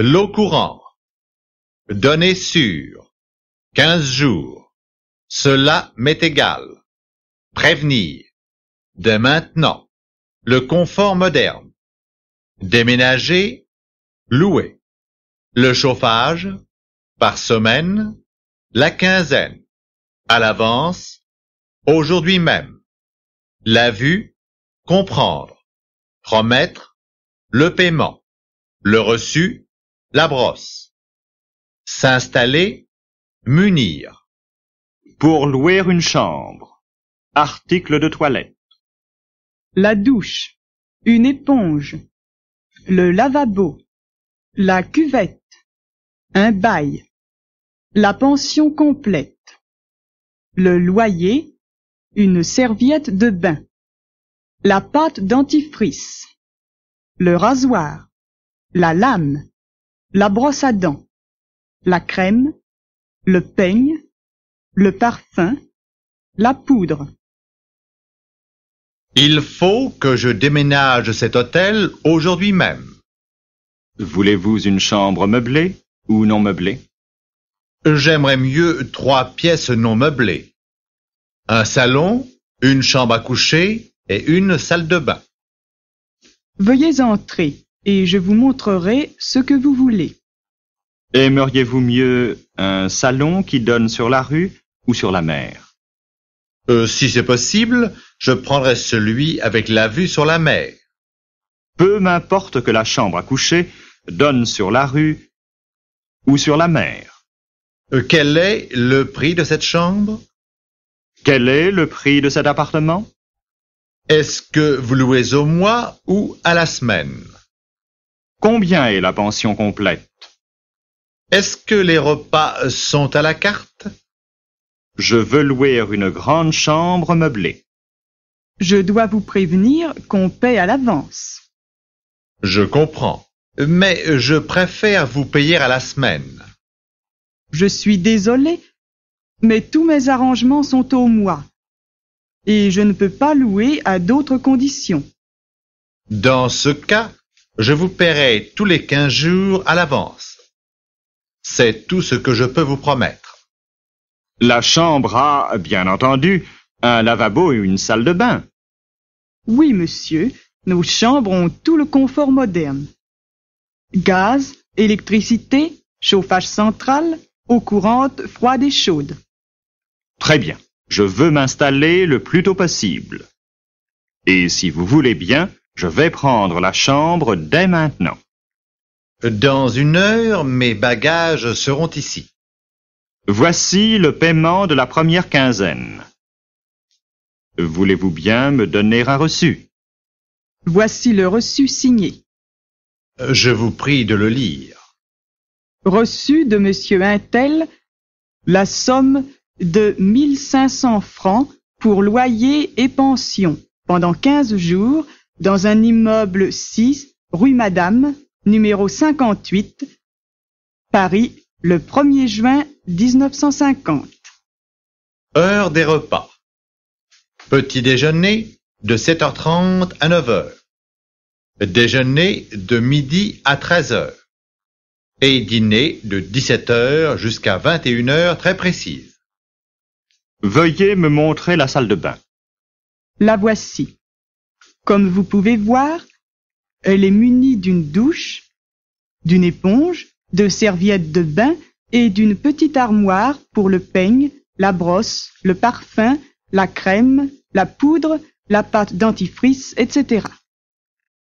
L'eau courante. Donner sûr. Quinze jours. Cela m'est égal. Prévenir. De maintenant. Le confort moderne. Déménager. Louer. Le chauffage. Par semaine. La quinzaine. À l'avance. Aujourd'hui même. La vue. Comprendre. Promettre. Le paiement. Le reçu la brosse. S'installer, munir. Pour louer une chambre. Article de toilette. La douche. Une éponge. Le lavabo. La cuvette. Un bail. La pension complète. Le loyer. Une serviette de bain. La pâte dentifrice. Le rasoir. La lame la brosse à dents, la crème, le peigne, le parfum, la poudre. Il faut que je déménage cet hôtel aujourd'hui même. Voulez-vous une chambre meublée ou non meublée J'aimerais mieux trois pièces non meublées. Un salon, une chambre à coucher et une salle de bain. Veuillez entrer et je vous montrerai ce que vous voulez. Aimeriez-vous mieux un salon qui donne sur la rue ou sur la mer euh, Si c'est possible, je prendrai celui avec la vue sur la mer. Peu m'importe que la chambre à coucher donne sur la rue ou sur la mer. Euh, quel est le prix de cette chambre Quel est le prix de cet appartement Est-ce que vous louez au mois ou à la semaine Combien est la pension complète Est-ce que les repas sont à la carte Je veux louer une grande chambre meublée. Je dois vous prévenir qu'on paie à l'avance. Je comprends, mais je préfère vous payer à la semaine. Je suis désolé, mais tous mes arrangements sont au mois et je ne peux pas louer à d'autres conditions. Dans ce cas, je vous paierai tous les quinze jours à l'avance. C'est tout ce que je peux vous promettre. La chambre a, bien entendu, un lavabo et une salle de bain. Oui, monsieur, nos chambres ont tout le confort moderne. Gaz, électricité, chauffage central, eau courante, froide et chaude. Très bien. Je veux m'installer le plus tôt possible. Et si vous voulez bien, je vais prendre la chambre dès maintenant. Dans une heure, mes bagages seront ici. Voici le paiement de la première quinzaine. Voulez-vous bien me donner un reçu Voici le reçu signé. Je vous prie de le lire. Reçu de Monsieur Intel la somme de 1500 francs pour loyer et pension pendant 15 jours dans un immeuble 6, rue Madame, numéro 58, Paris, le 1er juin 1950. Heure des repas. Petit déjeuner de 7h30 à 9h. Déjeuner de midi à 13h. Et dîner de 17h jusqu'à 21h très précise. Veuillez me montrer la salle de bain. La voici. Comme vous pouvez voir, elle est munie d'une douche, d'une éponge, de serviettes de bain et d'une petite armoire pour le peigne, la brosse, le parfum, la crème, la poudre, la pâte dentifrice, etc.